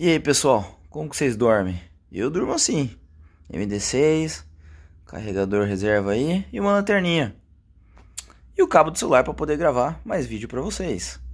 E aí pessoal, como que vocês dormem? Eu durmo assim: MD6, carregador reserva aí e uma lanterninha. E o cabo do celular para poder gravar mais vídeo para vocês.